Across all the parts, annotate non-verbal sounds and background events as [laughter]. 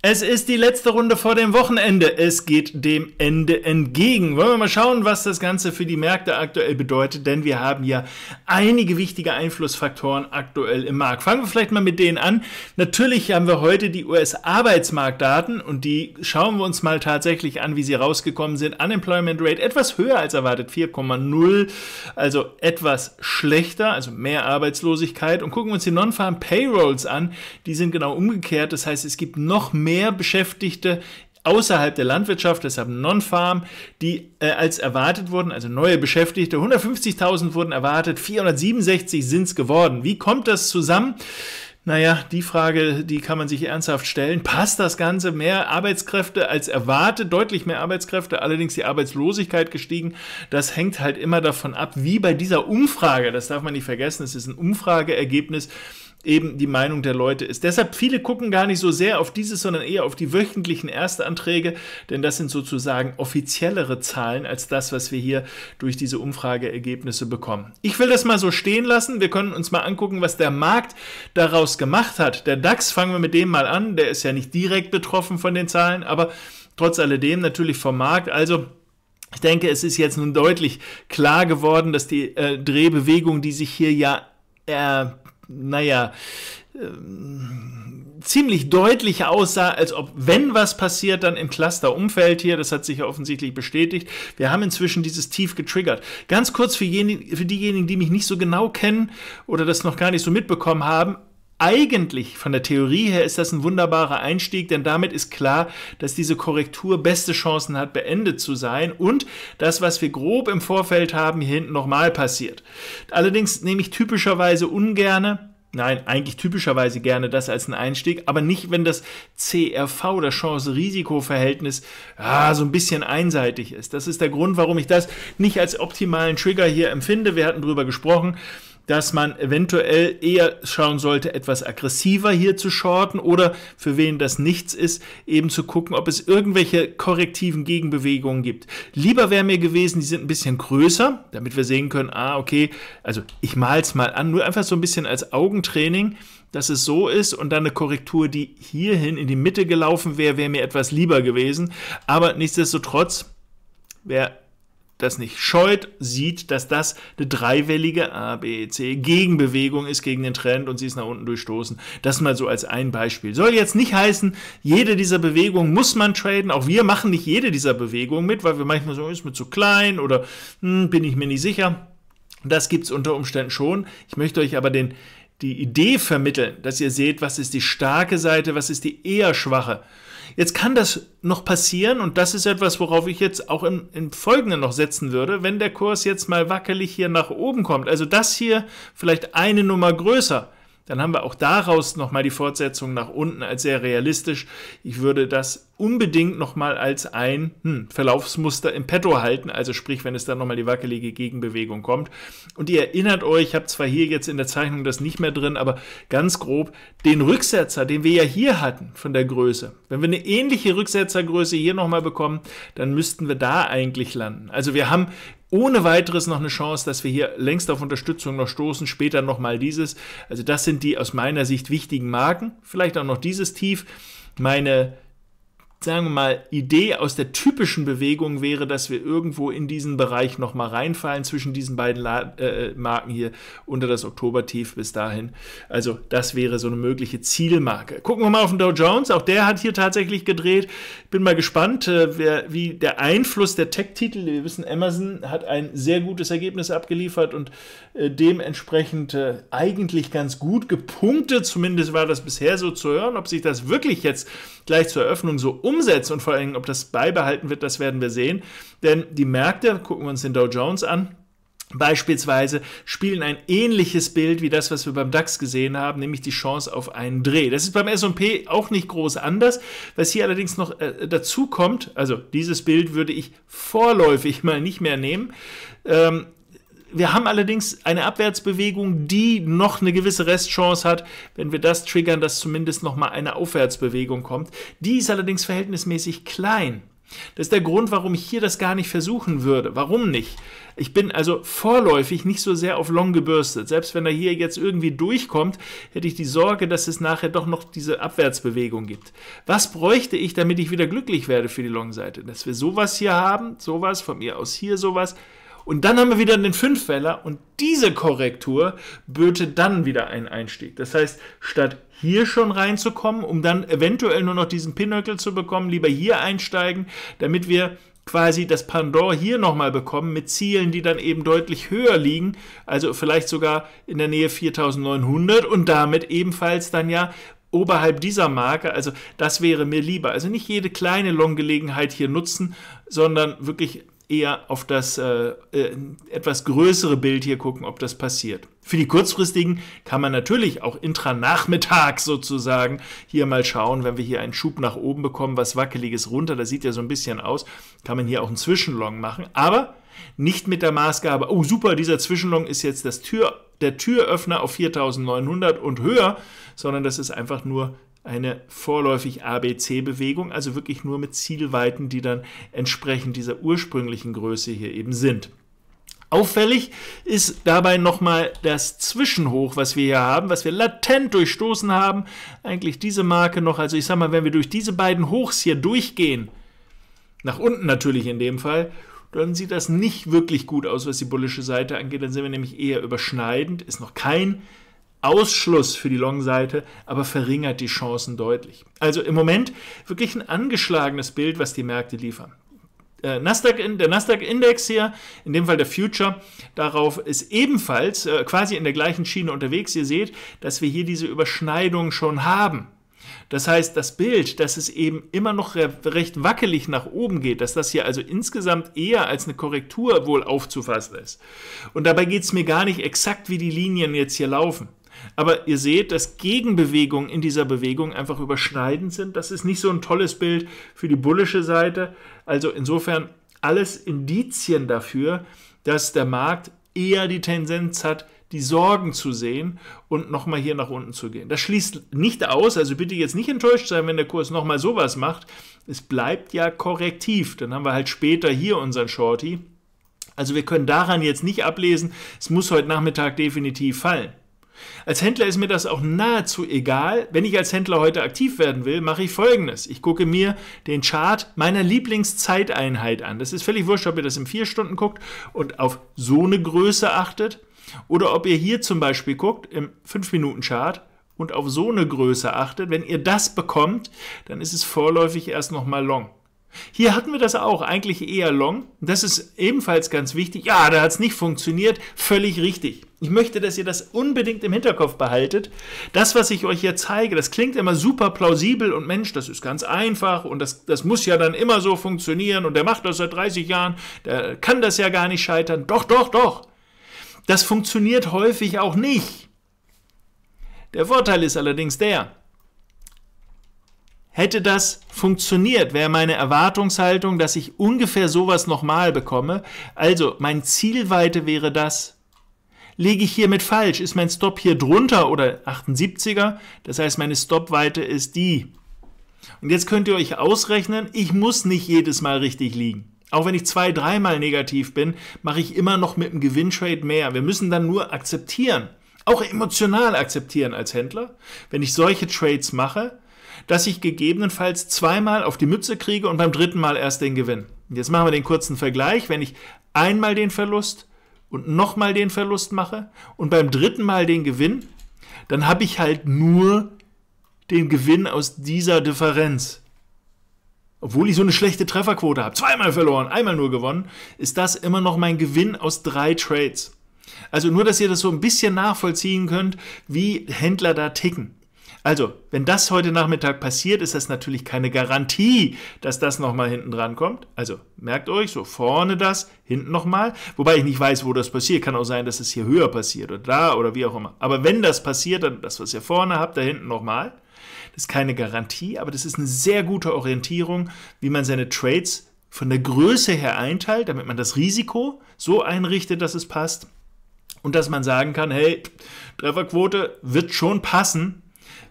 Es ist die letzte Runde vor dem Wochenende. Es geht dem Ende entgegen. Wollen wir mal schauen, was das Ganze für die Märkte aktuell bedeutet, denn wir haben ja einige wichtige Einflussfaktoren aktuell im Markt. Fangen wir vielleicht mal mit denen an. Natürlich haben wir heute die US-Arbeitsmarktdaten und die schauen wir uns mal tatsächlich an, wie sie rausgekommen sind. Unemployment Rate etwas höher als erwartet, 4,0, also etwas schlechter, also mehr Arbeitslosigkeit. Und gucken wir uns die Non-Farm Payrolls an. Die sind genau umgekehrt. Das heißt, es gibt noch mehr mehr Beschäftigte außerhalb der Landwirtschaft, deshalb Non-Farm, die äh, als erwartet wurden, also neue Beschäftigte, 150.000 wurden erwartet, 467 sind es geworden. Wie kommt das zusammen? Naja, die Frage, die kann man sich ernsthaft stellen. Passt das Ganze? Mehr Arbeitskräfte als erwartet, deutlich mehr Arbeitskräfte, allerdings die Arbeitslosigkeit gestiegen. Das hängt halt immer davon ab, wie bei dieser Umfrage, das darf man nicht vergessen, es ist ein Umfrageergebnis, eben die Meinung der Leute ist. Deshalb viele gucken gar nicht so sehr auf dieses, sondern eher auf die wöchentlichen Erstanträge, denn das sind sozusagen offiziellere Zahlen als das, was wir hier durch diese Umfrageergebnisse bekommen. Ich will das mal so stehen lassen. Wir können uns mal angucken, was der Markt daraus gemacht hat. Der DAX, fangen wir mit dem mal an, der ist ja nicht direkt betroffen von den Zahlen, aber trotz alledem natürlich vom Markt. Also ich denke, es ist jetzt nun deutlich klar geworden, dass die äh, Drehbewegung, die sich hier ja äh, naja, äh, ziemlich deutlich aussah, als ob, wenn was passiert, dann im Cluster-Umfeld hier, das hat sich ja offensichtlich bestätigt. Wir haben inzwischen dieses Tief getriggert. Ganz kurz für, jene, für diejenigen, die mich nicht so genau kennen oder das noch gar nicht so mitbekommen haben, eigentlich von der Theorie her ist das ein wunderbarer Einstieg, denn damit ist klar, dass diese Korrektur beste Chancen hat, beendet zu sein und das, was wir grob im Vorfeld haben, hier hinten nochmal passiert. Allerdings nehme ich typischerweise ungerne Nein, eigentlich typischerweise gerne das als einen Einstieg, aber nicht, wenn das CRV, das Chance-Risiko-Verhältnis, ah, so ein bisschen einseitig ist. Das ist der Grund, warum ich das nicht als optimalen Trigger hier empfinde. Wir hatten drüber gesprochen dass man eventuell eher schauen sollte, etwas aggressiver hier zu shorten oder für wen das nichts ist, eben zu gucken, ob es irgendwelche korrektiven Gegenbewegungen gibt. Lieber wäre mir gewesen, die sind ein bisschen größer, damit wir sehen können, ah, okay, also ich mal es mal an, nur einfach so ein bisschen als Augentraining, dass es so ist und dann eine Korrektur, die hierhin in die Mitte gelaufen wäre, wäre mir etwas lieber gewesen. Aber nichtsdestotrotz wäre das nicht scheut, sieht, dass das eine dreiwellige ABC-Gegenbewegung ist gegen den Trend und sie ist nach unten durchstoßen. Das mal so als ein Beispiel. Soll jetzt nicht heißen, jede dieser Bewegungen muss man traden. Auch wir machen nicht jede dieser Bewegungen mit, weil wir manchmal so, ist mir zu klein oder hm, bin ich mir nicht sicher. Das gibt's unter Umständen schon. Ich möchte euch aber den, die Idee vermitteln, dass ihr seht, was ist die starke Seite, was ist die eher schwache. Jetzt kann das noch passieren und das ist etwas, worauf ich jetzt auch im, im Folgenden noch setzen würde, wenn der Kurs jetzt mal wackelig hier nach oben kommt. Also das hier vielleicht eine Nummer größer dann haben wir auch daraus nochmal die Fortsetzung nach unten als sehr realistisch. Ich würde das unbedingt nochmal als ein hm, Verlaufsmuster im Petto halten, also sprich, wenn es dann nochmal die wackelige Gegenbewegung kommt. Und ihr erinnert euch, ich habe zwar hier jetzt in der Zeichnung das nicht mehr drin, aber ganz grob, den Rücksetzer, den wir ja hier hatten von der Größe. Wenn wir eine ähnliche Rücksetzergröße hier nochmal bekommen, dann müssten wir da eigentlich landen. Also wir haben ohne weiteres noch eine Chance, dass wir hier längst auf Unterstützung noch stoßen, später nochmal dieses. Also das sind die aus meiner Sicht wichtigen Marken. Vielleicht auch noch dieses Tief. Meine sagen wir mal, Idee aus der typischen Bewegung wäre, dass wir irgendwo in diesen Bereich nochmal reinfallen zwischen diesen beiden La äh, äh, Marken hier unter das Oktobertief bis dahin. Also das wäre so eine mögliche Zielmarke. Gucken wir mal auf den Dow Jones. Auch der hat hier tatsächlich gedreht. Bin mal gespannt, äh, wer, wie der Einfluss der Tech-Titel, wir wissen, Amazon hat ein sehr gutes Ergebnis abgeliefert und äh, dementsprechend äh, eigentlich ganz gut gepunktet. Zumindest war das bisher so zu hören. Ob sich das wirklich jetzt gleich zur Eröffnung so umsetzen und vor allem, ob das beibehalten wird, das werden wir sehen. Denn die Märkte, gucken wir uns den Dow Jones an, beispielsweise spielen ein ähnliches Bild wie das, was wir beim DAX gesehen haben, nämlich die Chance auf einen Dreh. Das ist beim S&P auch nicht groß anders. Was hier allerdings noch äh, dazu kommt, also dieses Bild würde ich vorläufig mal nicht mehr nehmen, ähm, wir haben allerdings eine Abwärtsbewegung, die noch eine gewisse Restchance hat, wenn wir das triggern, dass zumindest nochmal eine Aufwärtsbewegung kommt. Die ist allerdings verhältnismäßig klein. Das ist der Grund, warum ich hier das gar nicht versuchen würde. Warum nicht? Ich bin also vorläufig nicht so sehr auf Long gebürstet. Selbst wenn er hier jetzt irgendwie durchkommt, hätte ich die Sorge, dass es nachher doch noch diese Abwärtsbewegung gibt. Was bräuchte ich, damit ich wieder glücklich werde für die Long-Seite? Dass wir sowas hier haben, sowas, von mir aus hier sowas, und dann haben wir wieder den Fünffwähler und diese Korrektur böte dann wieder einen Einstieg. Das heißt, statt hier schon reinzukommen, um dann eventuell nur noch diesen Pinöckel zu bekommen, lieber hier einsteigen, damit wir quasi das Pandor hier nochmal bekommen mit Zielen, die dann eben deutlich höher liegen, also vielleicht sogar in der Nähe 4900 und damit ebenfalls dann ja oberhalb dieser Marke. Also das wäre mir lieber. Also nicht jede kleine Long-Gelegenheit hier nutzen, sondern wirklich eher auf das äh, äh, etwas größere Bild hier gucken, ob das passiert. Für die kurzfristigen kann man natürlich auch intranachmittag [laughs] sozusagen hier mal schauen, wenn wir hier einen Schub nach oben bekommen, was wackeliges runter, das sieht ja so ein bisschen aus, kann man hier auch einen Zwischenlong machen, aber nicht mit der Maßgabe, oh super, dieser Zwischenlong ist jetzt das Tür, der Türöffner auf 4900 und höher, sondern das ist einfach nur eine vorläufig ABC-Bewegung, also wirklich nur mit Zielweiten, die dann entsprechend dieser ursprünglichen Größe hier eben sind. Auffällig ist dabei nochmal das Zwischenhoch, was wir hier haben, was wir latent durchstoßen haben. Eigentlich diese Marke noch, also ich sag mal, wenn wir durch diese beiden Hochs hier durchgehen, nach unten natürlich in dem Fall, dann sieht das nicht wirklich gut aus, was die bullische Seite angeht. Dann sind wir nämlich eher überschneidend, ist noch kein Ausschluss für die Long-Seite, aber verringert die Chancen deutlich. Also im Moment wirklich ein angeschlagenes Bild, was die Märkte liefern. Äh, Nasdaq, der Nasdaq-Index hier, in dem Fall der Future, darauf ist ebenfalls äh, quasi in der gleichen Schiene unterwegs. Ihr seht, dass wir hier diese Überschneidung schon haben. Das heißt, das Bild, dass es eben immer noch recht wackelig nach oben geht, dass das hier also insgesamt eher als eine Korrektur wohl aufzufassen ist. Und dabei geht es mir gar nicht exakt, wie die Linien jetzt hier laufen. Aber ihr seht, dass Gegenbewegungen in dieser Bewegung einfach überschneidend sind. Das ist nicht so ein tolles Bild für die bullische Seite. Also insofern alles Indizien dafür, dass der Markt eher die Tendenz hat, die Sorgen zu sehen und nochmal hier nach unten zu gehen. Das schließt nicht aus, also bitte jetzt nicht enttäuscht sein, wenn der Kurs nochmal sowas macht. Es bleibt ja korrektiv. Dann haben wir halt später hier unseren Shorty. Also wir können daran jetzt nicht ablesen, es muss heute Nachmittag definitiv fallen. Als Händler ist mir das auch nahezu egal. Wenn ich als Händler heute aktiv werden will, mache ich folgendes. Ich gucke mir den Chart meiner Lieblingszeiteinheit an. Das ist völlig wurscht, ob ihr das in vier Stunden guckt und auf so eine Größe achtet oder ob ihr hier zum Beispiel guckt im 5-Minuten-Chart und auf so eine Größe achtet. Wenn ihr das bekommt, dann ist es vorläufig erst nochmal long. Hier hatten wir das auch, eigentlich eher long. Das ist ebenfalls ganz wichtig. Ja, da hat es nicht funktioniert. Völlig richtig. Ich möchte, dass ihr das unbedingt im Hinterkopf behaltet. Das, was ich euch hier zeige, das klingt immer super plausibel und Mensch, das ist ganz einfach und das, das muss ja dann immer so funktionieren und der macht das seit 30 Jahren, der kann das ja gar nicht scheitern. Doch, doch, doch. Das funktioniert häufig auch nicht. Der Vorteil ist allerdings der, Hätte das funktioniert, wäre meine Erwartungshaltung, dass ich ungefähr sowas nochmal bekomme. Also, mein Zielweite wäre das. Lege ich hiermit falsch? Ist mein Stop hier drunter oder 78er? Das heißt, meine Stopweite ist die. Und jetzt könnt ihr euch ausrechnen, ich muss nicht jedes Mal richtig liegen. Auch wenn ich zwei, dreimal negativ bin, mache ich immer noch mit dem Gewinntrade mehr. Wir müssen dann nur akzeptieren, auch emotional akzeptieren als Händler, wenn ich solche Trades mache, dass ich gegebenenfalls zweimal auf die Mütze kriege und beim dritten Mal erst den Gewinn. Jetzt machen wir den kurzen Vergleich. Wenn ich einmal den Verlust und nochmal den Verlust mache und beim dritten Mal den Gewinn, dann habe ich halt nur den Gewinn aus dieser Differenz. Obwohl ich so eine schlechte Trefferquote habe, zweimal verloren, einmal nur gewonnen, ist das immer noch mein Gewinn aus drei Trades. Also nur, dass ihr das so ein bisschen nachvollziehen könnt, wie Händler da ticken. Also, wenn das heute Nachmittag passiert, ist das natürlich keine Garantie, dass das nochmal hinten dran kommt. Also, merkt euch, so vorne das, hinten nochmal. Wobei ich nicht weiß, wo das passiert. Kann auch sein, dass es hier höher passiert oder da oder wie auch immer. Aber wenn das passiert, dann das, was ihr vorne habt, da hinten nochmal. Das ist keine Garantie, aber das ist eine sehr gute Orientierung, wie man seine Trades von der Größe her einteilt, damit man das Risiko so einrichtet, dass es passt. Und dass man sagen kann, hey, Trefferquote wird schon passen,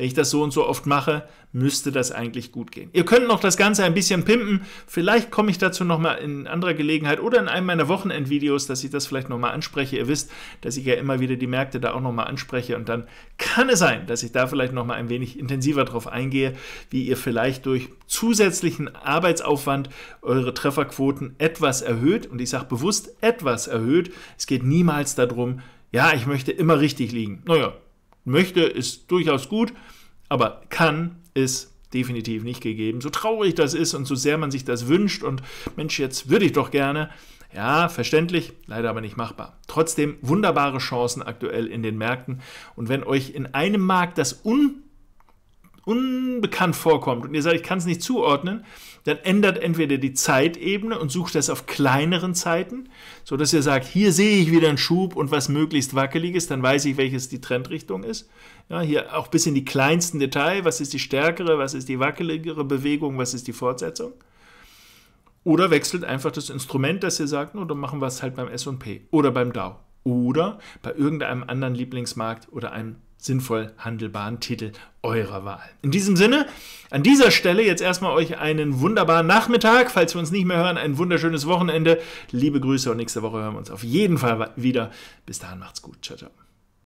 wenn ich das so und so oft mache, müsste das eigentlich gut gehen. Ihr könnt noch das Ganze ein bisschen pimpen. Vielleicht komme ich dazu nochmal in anderer Gelegenheit oder in einem meiner Wochenendvideos, dass ich das vielleicht nochmal anspreche. Ihr wisst, dass ich ja immer wieder die Märkte da auch nochmal anspreche und dann kann es sein, dass ich da vielleicht nochmal ein wenig intensiver drauf eingehe, wie ihr vielleicht durch zusätzlichen Arbeitsaufwand eure Trefferquoten etwas erhöht. Und ich sage bewusst etwas erhöht. Es geht niemals darum, ja, ich möchte immer richtig liegen. Naja, möchte, ist durchaus gut, aber kann ist definitiv nicht gegeben. So traurig das ist und so sehr man sich das wünscht und Mensch, jetzt würde ich doch gerne. Ja, verständlich, leider aber nicht machbar. Trotzdem wunderbare Chancen aktuell in den Märkten. Und wenn euch in einem Markt das un unbekannt vorkommt und ihr sagt, ich kann es nicht zuordnen, dann ändert entweder die Zeitebene und sucht das auf kleineren Zeiten, sodass ihr sagt, hier sehe ich wieder einen Schub und was möglichst wackeliges, dann weiß ich, welches die Trendrichtung ist. Ja, hier auch bis in die kleinsten Detail, was ist die stärkere, was ist die wackeligere Bewegung, was ist die Fortsetzung. Oder wechselt einfach das Instrument, dass ihr sagt, nur dann machen wir es halt beim S&P oder beim DAO oder bei irgendeinem anderen Lieblingsmarkt oder einem sinnvoll handelbaren Titel eurer Wahl. In diesem Sinne, an dieser Stelle jetzt erstmal euch einen wunderbaren Nachmittag. Falls wir uns nicht mehr hören, ein wunderschönes Wochenende. Liebe Grüße und nächste Woche hören wir uns auf jeden Fall wieder. Bis dahin macht's gut. Ciao, ciao.